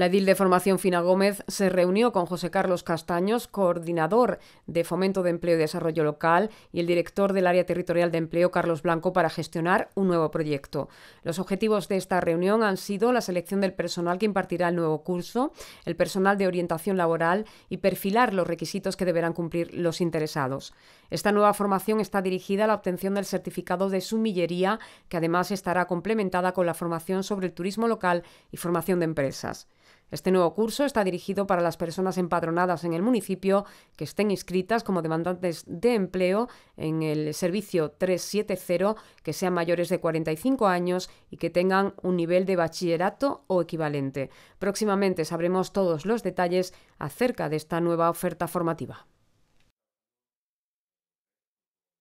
La edil de formación Fina Gómez se reunió con José Carlos Castaños, coordinador de Fomento de Empleo y Desarrollo Local, y el director del Área Territorial de Empleo, Carlos Blanco, para gestionar un nuevo proyecto. Los objetivos de esta reunión han sido la selección del personal que impartirá el nuevo curso, el personal de orientación laboral y perfilar los requisitos que deberán cumplir los interesados. Esta nueva formación está dirigida a la obtención del certificado de sumillería, que además estará complementada con la formación sobre el turismo local y formación de empresas. Este nuevo curso está dirigido para las personas empadronadas en el municipio que estén inscritas como demandantes de empleo en el servicio 370, que sean mayores de 45 años y que tengan un nivel de bachillerato o equivalente. Próximamente sabremos todos los detalles acerca de esta nueva oferta formativa.